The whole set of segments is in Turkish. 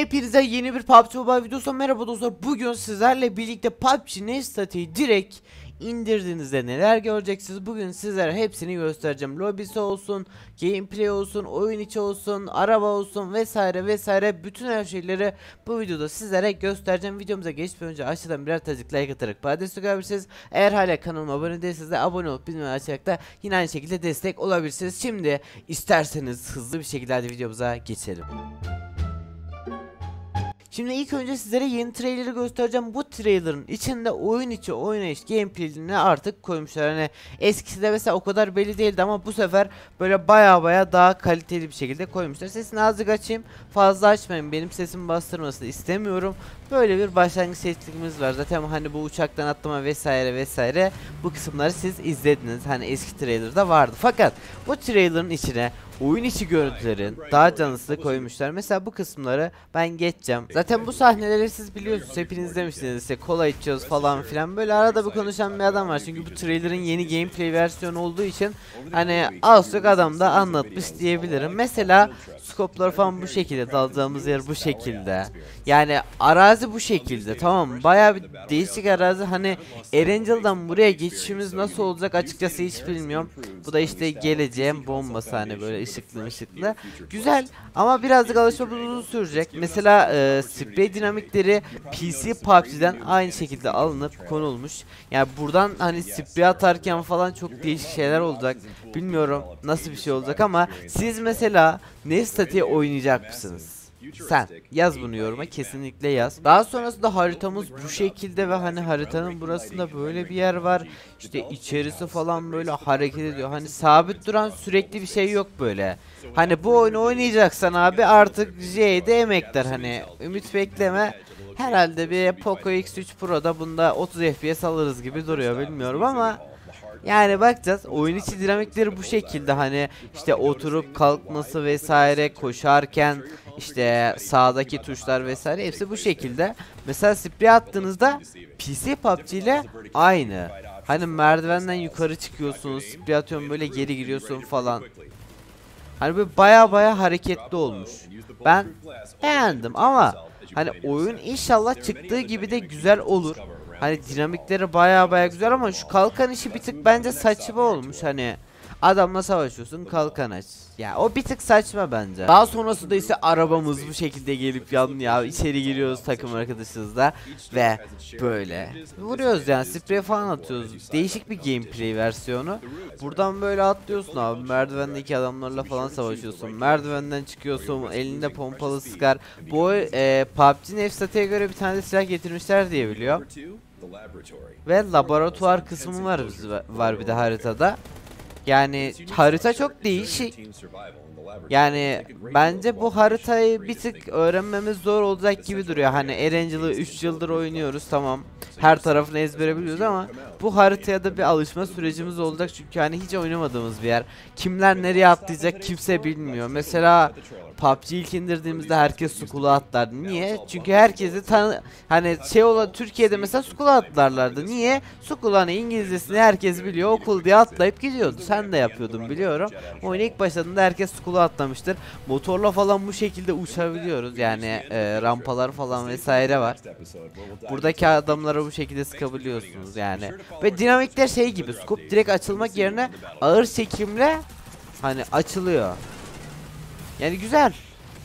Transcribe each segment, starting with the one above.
Hepinize yeni bir PUBG Mobile videosu merhaba dostlar. Bugün sizlerle birlikte PUBG Nestate'yi direkt indirdiğinizde neler göreceksiniz bugün sizlere hepsini göstereceğim. Lobisi olsun, gameplay olsun, oyun içi olsun, araba olsun vesaire vesaire bütün her şeyleri bu videoda sizlere göstereceğim. Videomuza geçmeden önce aşağıdan birer tacık like atarak bana olabilirsiniz. Eğer hala kanalıma abone değilseniz de abone olup bilmeyi açarak da yine aynı şekilde destek olabilirsiniz. Şimdi isterseniz hızlı bir şekilde hadi videomuza geçelim. Şimdi ilk önce sizlere yeni trailer'ı göstereceğim. Bu trailer'ın içinde oyun içi oynayış gameplay'ini artık koymuşlar. Hani eskisi de mesela o kadar belli değildi ama bu sefer böyle baya baya daha kaliteli bir şekilde koymuşlar. Sesini azıcık açayım. Fazla açmayın. Benim sesimi bastırmasını istemiyorum. Böyle bir başlangıç seçtikimiz var. Zaten hani bu uçaktan atlama vesaire vesaire bu kısımları siz izlediniz. Hani eski trailer'da vardı. Fakat bu trailer'ın içine oyun içi görüntülerin daha canlısı koymuşlar. Mesela bu kısımları ben geçeceğim. Zaten bu sahneleri siz biliyorsunuz. Hepiniz demiştiniz işte kola içiyoruz falan filan. Böyle arada bu konuşan bir adam var. Çünkü bu trailer'ın yeni gameplay versiyonu olduğu için hani az çok adam da anlatmış diyebilirim. Mesela skoplar falan bu şekilde. Daldığımız yer bu şekilde. Yani arazi arazi bu şekilde tamam Baya bir değişik arazi hani Erangel'dan buraya geçişimiz nasıl olacak açıkçası hiç bilmiyorum. Bu da işte geleceğim bombası hani böyle ışıklı ışıklı. Güzel ama birazcık alışmamız uzun sürecek. Mesela e, sprey dinamikleri PC PUBG'den aynı şekilde alınıp konulmuş. Yani buradan hani sprey atarken falan çok değişik şeyler olacak. Bilmiyorum nasıl bir şey olacak ama siz mesela Nestati'ye oynayacak mısınız? Sen yaz bunu yoruma kesinlikle yaz. Daha sonrasında haritamız bu şekilde ve hani haritanın burasında böyle bir yer var. İşte içerisi falan böyle hareket ediyor. Hani sabit duran sürekli bir şey yok böyle. Hani bu oyunu oynayacaksan abi artık J'de emekler hani. Ümit bekleme. Herhalde bir Poco X3 Pro'da bunda 30 FPS alırız gibi duruyor bilmiyorum ama yani bakacağız oyun içi dinamikleri bu şekilde hani işte oturup kalkması vesaire koşarken işte sağdaki tuşlar vesaire hepsi bu şekilde. Mesela sprey attığınızda PC PUBG ile aynı. Hani merdivenden yukarı çıkıyorsunuz, sprey atıyorum böyle geri giriyorsun falan. Hani böyle baya baya hareketli olmuş. Ben beğendim ama hani oyun inşallah çıktığı gibi de güzel olur. Hani dinamikleri baya baya güzel ama şu kalkan işi bir tık bence saçma olmuş hani. Adamla savaşıyorsun kalkan aç. Ya o bir tık saçma bence. Daha sonrasında ise arabamız bu şekilde gelip yan ya içeri giriyoruz takım arkadaşımızla ve böyle vuruyoruz yani sprey falan atıyoruz. Değişik bir gameplay versiyonu. Buradan böyle atlıyorsun abi merdivendeki adamlarla falan savaşıyorsun. Merdivenden çıkıyorsun elinde pompalı sıkar. Bu e, PUBG Nefsat'a göre bir tane silah getirmişler diye biliyor. Ve laboratuvar kısmı var, var bir de haritada. Yani harita çok değişik. Yani bence bu haritayı bir tık öğrenmemiz zor olacak gibi duruyor. Hani Erangel'ı 3 yıldır oynuyoruz tamam her tarafını ezbere biliyoruz ama bu haritaya da bir alışma sürecimiz olacak çünkü hani hiç oynamadığımız bir yer. Kimler nereye atlayacak kimse bilmiyor. Mesela PUBG ilk indirdiğimizde herkes Skull'a atlar. Niye? Çünkü herkesi tanı hani şey olan Türkiye'de mesela Skull'a atlarlardı. Niye? Skull hani İngilizcesini herkes biliyor. Okul diye atlayıp gidiyordu. Sen de yapıyordun biliyorum. Oyun ilk başladığında herkes Skull'a atlamıştır. Motorla falan bu şekilde uçabiliyoruz. Yani e, rampalar falan vesaire var. Buradaki adamlara bu şekilde sıkabiliyorsunuz yani. Ve dinamikler şey gibi scoop direkt açılmak yerine ağır çekimle hani açılıyor. Yani güzel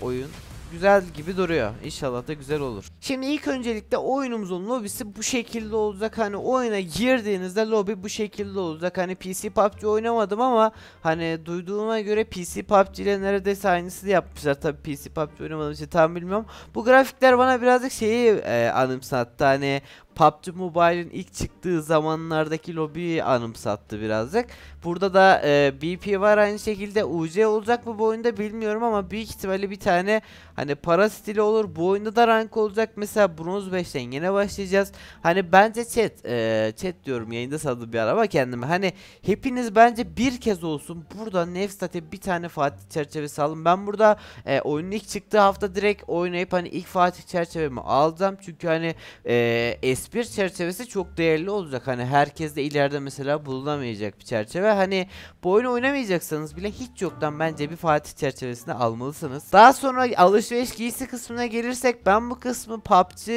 oyun. Güzel gibi duruyor. İnşallah da güzel olur. Şimdi ilk öncelikle oyunumuzun lobisi bu şekilde olacak. Hani oyuna girdiğinizde lobi bu şekilde olacak. Hani PC PUBG oynamadım ama hani duyduğuma göre PC PUBG ile neredeyse aynısını yapmışlar. Tabi PC PUBG oynamadığım için tam bilmiyorum. Bu grafikler bana birazcık şeyi e, anımsattı. Hani PUBG Mobile'in ilk çıktığı zamanlardaki lobiyi anımsattı birazcık. Burada da e, BP var aynı şekilde UC olacak mı bu oyunda bilmiyorum ama büyük ihtimalle bir tane hani para stili olur. Bu oyunda da rank olacak. Mesela bronz 5'ten yine başlayacağız. Hani bence chat e, chat diyorum yayında sadı bir araba kendime. Hani hepiniz bence bir kez olsun burada Nefstat'e bir tane Fatih çerçevesi alın. Ben burada e, oyunun ilk çıktığı hafta direkt oynayıp hani ilk Fatih çerçevemi alacağım. Çünkü hani e, espri çerçevesi çok değerli olacak. Hani herkes de ileride mesela bulunamayacak bir çerçeve. Hani bu oyunu oynamayacaksanız bile hiç yoktan bence bir Fatih çerçevesini almalısınız. Daha sonra alışveriş giysi kısmına gelirsek ben bu kısmı PUBG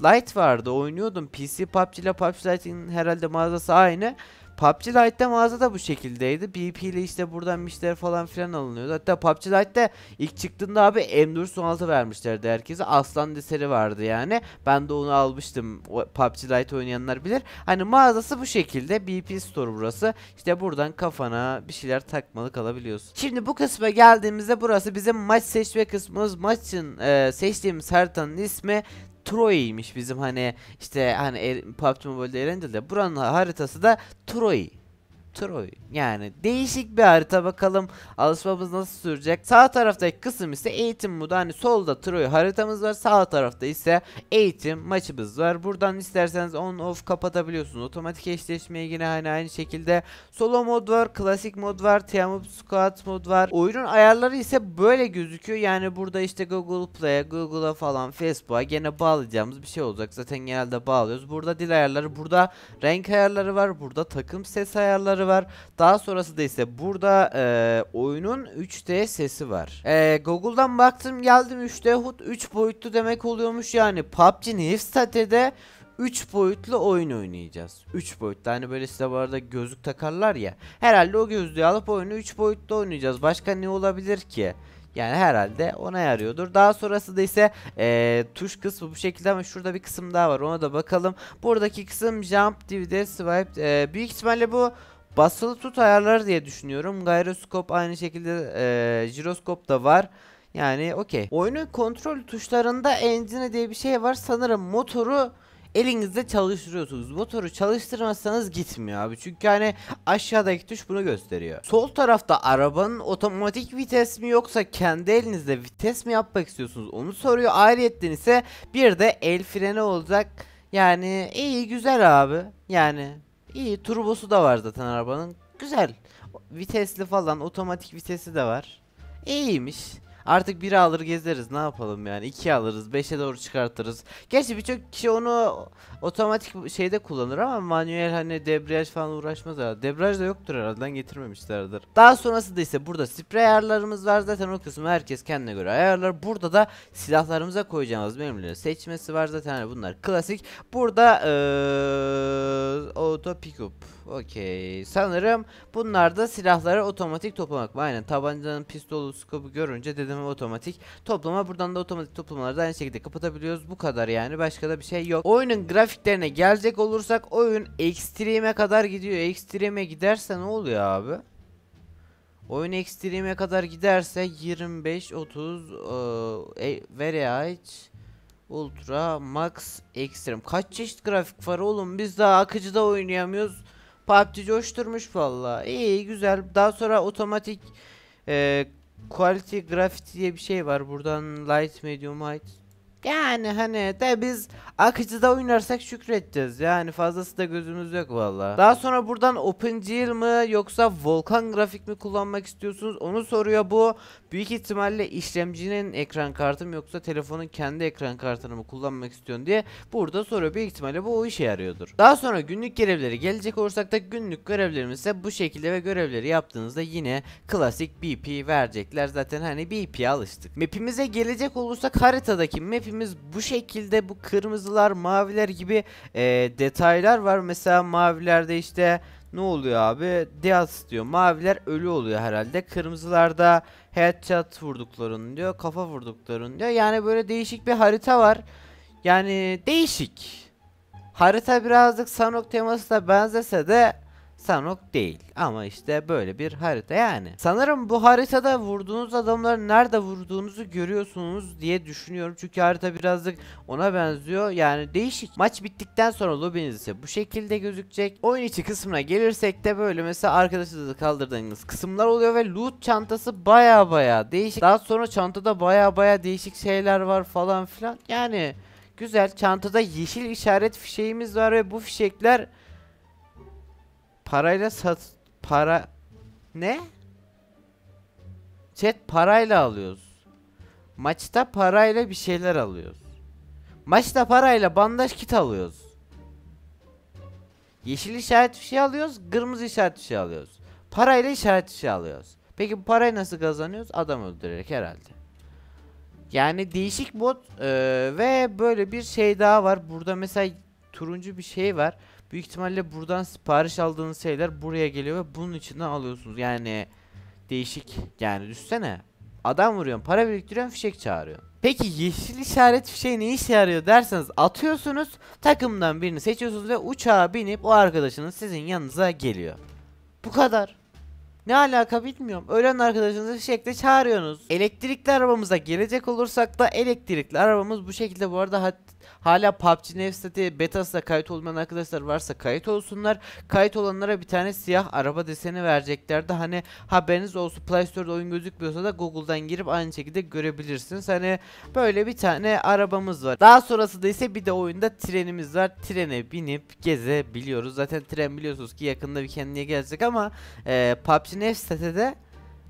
Lite vardı oynuyordum. PC PUBG ile PUBG Lite'in herhalde mağazası aynı. PUBG Lite'de mağaza da bu şekildeydi. BP ile işte buradan müşteri falan filan alınıyordu. Hatta PUBG Lite'de ilk çıktığında abi M416 vermişlerdi herkese. Aslan deseri vardı yani. Ben de onu almıştım. O, PUBG Lite oynayanlar bilir. Hani mağazası bu şekilde. BP Store burası. İşte buradan kafana bir şeyler takmalık alabiliyorsun. Şimdi bu kısma geldiğimizde burası bizim maç seçme kısmımız. Maçın e, seçtiğimiz haritanın ismi Troy'ymiş bizim hani işte hani er, PUBG Mobile'de Erendel'de buranın haritası da Troy. Troy. Yani değişik bir harita bakalım alışmamız nasıl sürecek. Sağ taraftaki kısım ise eğitim modu. Hani solda Troy haritamız var. Sağ tarafta ise eğitim maçımız var. Buradan isterseniz on off kapatabiliyorsunuz. Otomatik eşleşmeye yine hani aynı şekilde solo mod var, klasik mod var, team up squad mod var. Oyunun ayarları ise böyle gözüküyor. Yani burada işte Google Play'e, Google'a falan, Facebook'a gene bağlayacağımız bir şey olacak. Zaten genelde bağlıyoruz. Burada dil ayarları, burada renk ayarları var, burada takım ses ayarları var var. Daha sonrası da ise burada e, oyunun 3D sesi var. E, Google'dan baktım geldim 3D HUD 3 boyutlu demek oluyormuş yani PUBG'nin Hifstate'de 3 boyutlu oyun oynayacağız. 3 boyutlu hani böyle size bu arada gözlük takarlar ya. Herhalde o gözlüğü alıp oyunu 3 boyutlu oynayacağız. Başka ne olabilir ki? Yani herhalde ona yarıyordur. Daha sonrası da ise e, tuş kısmı bu şekilde ama şurada bir kısım daha var. Ona da bakalım. Buradaki kısım jump, divide, swipe. E, büyük ihtimalle bu Basılı tut ayarları diye düşünüyorum. Gyroskop aynı şekilde e, da var. Yani okey. Oyunun kontrol tuşlarında engine diye bir şey var. Sanırım motoru elinizde çalıştırıyorsunuz. Motoru çalıştırmazsanız gitmiyor abi. Çünkü hani aşağıdaki tuş bunu gösteriyor. Sol tarafta arabanın otomatik vites mi yoksa kendi elinizle vites mi yapmak istiyorsunuz onu soruyor. Ayrıyetten ise bir de el freni olacak. Yani iyi güzel abi. Yani İyi turbosu da var zaten arabanın. Güzel. Vitesli falan otomatik vitesi de var. İyiymiş. Artık biri alır gezeriz ne yapalım yani. 2 alırız 5'e doğru çıkartırız. Gerçi birçok kişi onu otomatik şeyde kullanır ama manuel hani debriyaj falan uğraşmaz herhalde. Debriyaj da yoktur herhalde getirmemişlerdir. Daha sonrasında ise burada sprey ayarlarımız var. Zaten o kısmı herkes kendine göre ayarlar. Burada da silahlarımıza koyacağımız mermileri seçmesi var. Zaten hani bunlar klasik. Burada ee, auto pickup. Okey. Sanırım bunlar da silahları otomatik toplamak. Aynen tabancanın pistolu skopu görünce dedim sistemi otomatik toplama. Buradan da otomatik toplamaları da aynı şekilde kapatabiliyoruz. Bu kadar yani. Başka da bir şey yok. Oyunun grafiklerine gelecek olursak oyun ekstreme kadar gidiyor. Ekstreme giderse ne oluyor abi? Oyun ekstreme kadar giderse 25 30 e, high e, Ultra Max Extreme. Kaç çeşit grafik var oğlum? Biz daha akıcıda oynayamıyoruz. PUBG coşturmuş valla. İyi güzel. Daha sonra otomatik e, Quality Graphic diye bir şey var. Buradan Light, Medium, Height yani hani de biz akıcıda oynarsak şükredeceğiz. Yani fazlası da gözümüz yok valla. Daha sonra buradan OpenGL mi yoksa Volkan grafik mi kullanmak istiyorsunuz? Onu soruyor bu. Büyük ihtimalle işlemcinin ekran kartı mı yoksa telefonun kendi ekran kartını mı kullanmak istiyorsun diye burada soruyor. Büyük ihtimalle bu o işe yarıyordur. Daha sonra günlük görevleri gelecek olursak da günlük görevlerimiz ise bu şekilde ve görevleri yaptığınızda yine klasik BP verecekler. Zaten hani BP'ye alıştık. Map'imize gelecek olursak haritadaki map hepimiz bu şekilde bu kırmızılar, maviler gibi e, detaylar var. Mesela mavilerde işte ne oluyor abi? Death diyor. Maviler ölü oluyor herhalde. Kırmızılarda headshot vurduklarını diyor. Kafa vurduklarını diyor. Yani böyle değişik bir harita var. Yani değişik. Harita birazcık Sanok teması da benzese de Sanok değil. Ama işte böyle bir harita yani. Sanırım bu haritada vurduğunuz adamları nerede vurduğunuzu görüyorsunuz diye düşünüyorum. Çünkü harita birazcık ona benziyor. Yani değişik. Maç bittikten sonra lobiniz ise bu şekilde gözükecek. Oyun içi kısmına gelirsek de böyle mesela arkadaşınızı kaldırdığınız kısımlar oluyor ve loot çantası baya baya değişik. Daha sonra çantada baya baya değişik şeyler var falan filan. Yani güzel. Çantada yeşil işaret fişeğimiz var ve bu fişekler Parayla sat... Para... Ne? Chat parayla alıyoruz. Maçta parayla bir şeyler alıyoruz. Maçta parayla bandaj kit alıyoruz. Yeşil işaret bir şey alıyoruz. Kırmızı işaret bir şey alıyoruz. Parayla işaret bir şey alıyoruz. Peki bu parayı nasıl kazanıyoruz? Adam öldürerek herhalde. Yani değişik bot e, ve böyle bir şey daha var. Burada mesela turuncu bir şey var. Büyük ihtimalle buradan sipariş aldığınız şeyler buraya geliyor ve bunun içinden alıyorsunuz. Yani değişik yani düşsene. Adam vuruyorsun, para biriktiriyorsun, fişek çağırıyorsun. Peki yeşil işaret fişeği ne işe yarıyor derseniz atıyorsunuz, takımdan birini seçiyorsunuz ve uçağa binip o arkadaşınız sizin yanınıza geliyor. Bu kadar. Ne alaka bilmiyorum. Ölen arkadaşınızı fişekle çağırıyorsunuz. Elektrikli arabamıza gelecek olursak da elektrikli arabamız bu şekilde bu arada Hala PUBG Nevstat'ı betasına kayıt olmayan arkadaşlar varsa kayıt olsunlar. Kayıt olanlara bir tane siyah araba deseni vereceklerdi. Hani haberiniz olsun Play Store'da oyun gözükmüyorsa da Google'dan girip aynı şekilde görebilirsiniz. Hani böyle bir tane arabamız var. Daha sonrası da ise bir de oyunda trenimiz var. Trene binip gezebiliyoruz. Zaten tren biliyorsunuz ki yakında bir kendine gelecek ama e, PUBG da de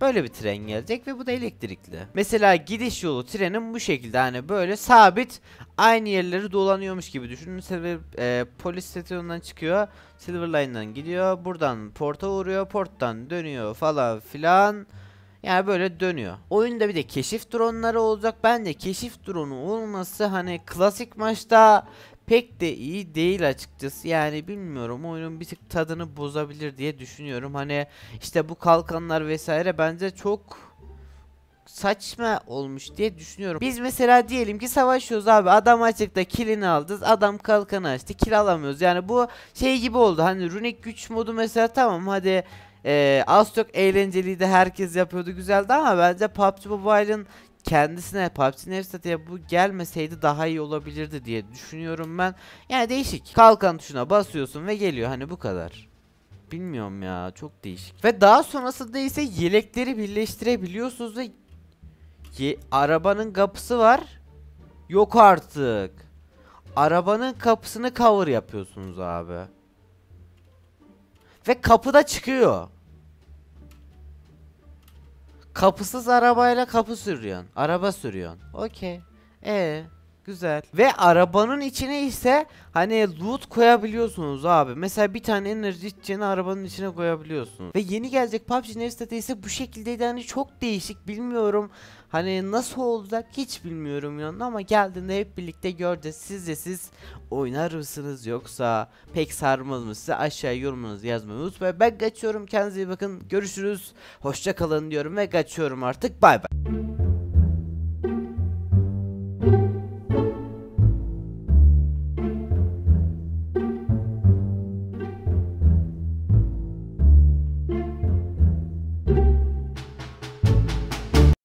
Böyle bir tren gelecek ve bu da elektrikli. Mesela gidiş yolu trenin bu şekilde hani böyle sabit aynı yerleri dolanıyormuş gibi düşünün. Silver, e, polis stasyonundan çıkıyor. Silver Line'dan gidiyor. Buradan porta uğruyor. Porttan dönüyor falan filan. Yani böyle dönüyor. Oyunda bir de keşif dronları olacak. Ben de keşif droneu olması hani klasik maçta pek de iyi değil açıkçası. Yani bilmiyorum oyunun bir tık tadını bozabilir diye düşünüyorum. Hani işte bu kalkanlar vesaire bence çok saçma olmuş diye düşünüyorum. Biz mesela diyelim ki savaşıyoruz abi. Adam açıkta kilini aldı. Adam kalkanı açtı. Kil alamıyoruz. Yani bu şey gibi oldu. Hani runik güç modu mesela tamam hadi ee, az çok eğlenceliydi herkes yapıyordu güzeldi ama bence PUBG Mobile'ın kendisine PUBG Nevstat'a bu gelmeseydi daha iyi olabilirdi diye düşünüyorum ben. Yani değişik. Kalkan tuşuna basıyorsun ve geliyor hani bu kadar. Bilmiyorum ya çok değişik. Ve daha sonrasında ise yelekleri birleştirebiliyorsunuz ve Ye arabanın kapısı var. Yok artık. Arabanın kapısını cover yapıyorsunuz abi. Ve kapıda çıkıyor. Kapısız arabayla kapı sürüyorsun. Araba sürüyorsun. Okey. Ee, güzel. Ve arabanın içine ise hani loot koyabiliyorsunuz abi. Mesela bir tane enerji içeceğini arabanın içine koyabiliyorsunuz. Ve yeni gelecek PUBG Next ise bu şekildeydi. Hani çok değişik bilmiyorum. Hani nasıl olacak hiç bilmiyorum yani ama geldiğinde hep birlikte göreceğiz. Siz de siz oynar mısınız yoksa pek sarmaz mı size aşağıya yorumunuzu yazmayı unutmayın. Ben kaçıyorum kendinize iyi bakın görüşürüz. hoşçakalın diyorum ve kaçıyorum artık bay bay.